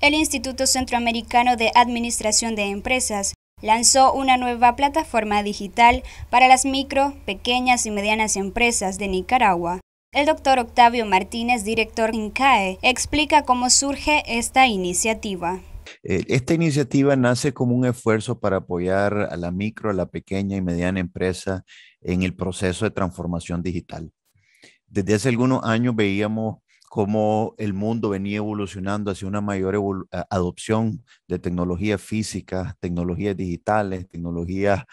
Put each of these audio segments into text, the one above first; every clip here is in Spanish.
El Instituto Centroamericano de Administración de Empresas lanzó una nueva plataforma digital para las micro, pequeñas y medianas empresas de Nicaragua. El doctor Octavio Martínez, director de INCAE, explica cómo surge esta iniciativa. Eh, esta iniciativa nace como un esfuerzo para apoyar a la micro, a la pequeña y mediana empresa en el proceso de transformación digital. Desde hace algunos años veíamos cómo el mundo venía evolucionando hacia una mayor adopción de tecnologías físicas, tecnologías digitales, tecnologías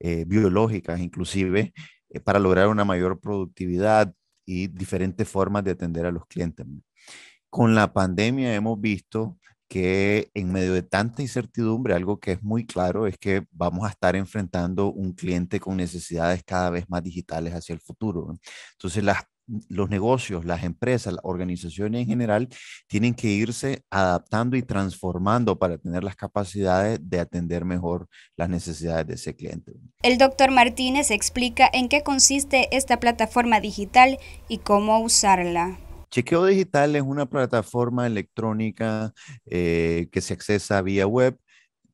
eh, biológicas inclusive, eh, para lograr una mayor productividad y diferentes formas de atender a los clientes. Con la pandemia hemos visto que en medio de tanta incertidumbre, algo que es muy claro es que vamos a estar enfrentando un cliente con necesidades cada vez más digitales hacia el futuro. Entonces, las los negocios, las empresas, las organizaciones en general, tienen que irse adaptando y transformando para tener las capacidades de atender mejor las necesidades de ese cliente. El doctor Martínez explica en qué consiste esta plataforma digital y cómo usarla. Chequeo Digital es una plataforma electrónica eh, que se accesa vía web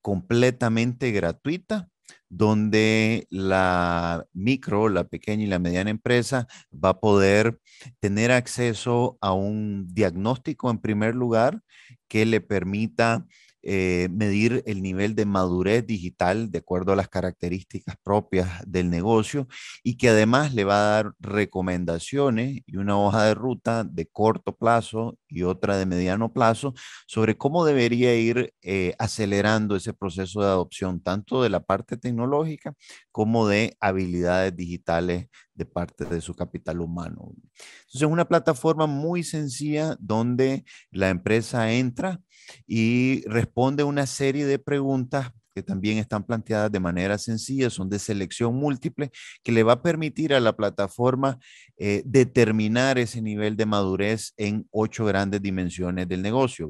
completamente gratuita donde la micro, la pequeña y la mediana empresa va a poder tener acceso a un diagnóstico en primer lugar que le permita eh, medir el nivel de madurez digital de acuerdo a las características propias del negocio y que además le va a dar recomendaciones y una hoja de ruta de corto plazo y otra de mediano plazo sobre cómo debería ir eh, acelerando ese proceso de adopción, tanto de la parte tecnológica como de habilidades digitales de parte de su capital humano. Entonces, es una plataforma muy sencilla donde la empresa entra y responde una serie de preguntas que también están planteadas de manera sencilla, son de selección múltiple, que le va a permitir a la plataforma eh, determinar ese nivel de madurez en ocho grandes dimensiones del negocio.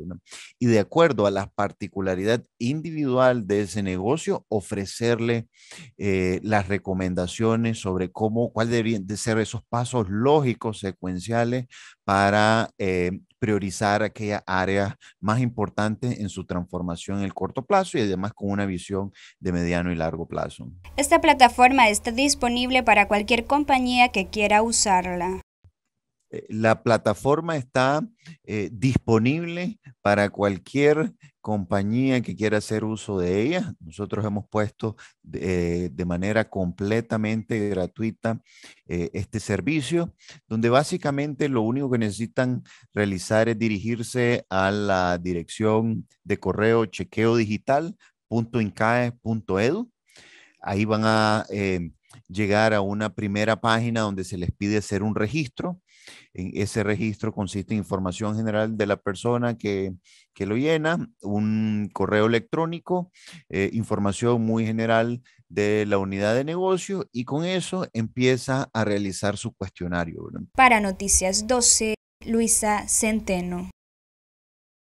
Y de acuerdo a la particularidad individual de ese negocio, ofrecerle eh, las recomendaciones sobre cómo, cuál deberían ser esos pasos lógicos, secuenciales, para eh, priorizar aquella área más importante en su transformación en el corto plazo y además con una visión de mediano y largo plazo. Esta plataforma está disponible para cualquier compañía que quiera usarla eh, la plataforma está eh, disponible para cualquier compañía que quiera hacer uso de ella. Nosotros hemos puesto de, eh, manera completamente gratuita eh, este servicio, donde básicamente lo único que necesitan realizar es dirigirse a la dirección de correo chequeodigital.incae.edu. Ahí van a em, llegar a una primera página donde se les pide hacer un registro. En ese registro consiste en información general de la persona que, lo llena, un correo electrónico, eh, información muy general de la unidad de negocio y con eso empieza a realizar su cuestionario. Para Noticias 12, Luisa Centeno.